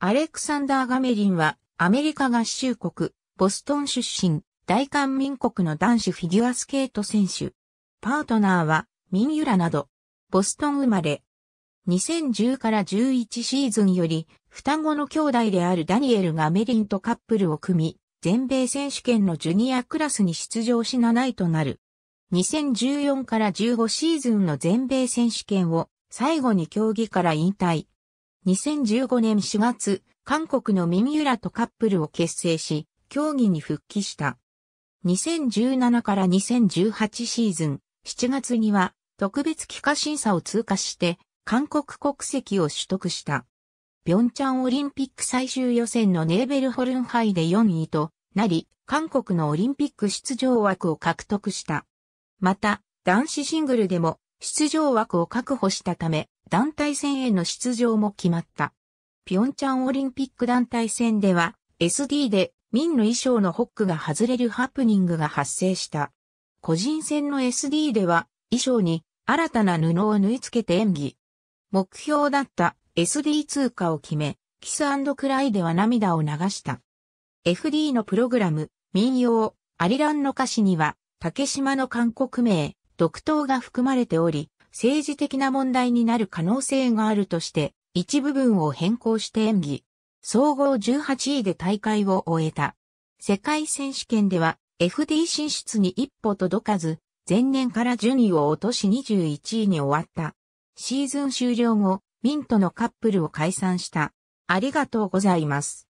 アレクサンダー・ガメリンは、アメリカ合衆国、ボストン出身、大韓民国の男子フィギュアスケート選手。パートナーは、ミンユラなど、ボストン生まれ。2010から11シーズンより、双子の兄弟であるダニエル・ガメリンとカップルを組み、全米選手権のジュニアクラスに出場し7位となる。2014から15シーズンの全米選手権を最後に競技から引退。2015年4月、韓国のミミウラとカップルを結成し、競技に復帰した。2017から2018シーズン、7月には特別帰化審査を通過して、韓国国籍を取得した。平昌オリンピック最終予選のネーベルホルン杯で4位となり、韓国のオリンピック出場枠を獲得した。また、男子シングルでも出場枠を確保したため、団体戦への出場も決まった。ピョンチャンオリンピック団体戦では SD で民の衣装のホックが外れるハプニングが発生した。個人戦の SD では衣装に新たな布を縫い付けて演技。目標だった SD 通過を決め、キスクライでは涙を流した。FD のプログラム、民謡、アリランの歌詞には、竹島の韓国名、独島が含まれており、政治的な問題になる可能性があるとして、一部分を変更して演技。総合18位で大会を終えた。世界選手権では FD 進出に一歩届かず、前年から順位を落とし21位に終わった。シーズン終了後、ミントのカップルを解散した。ありがとうございます。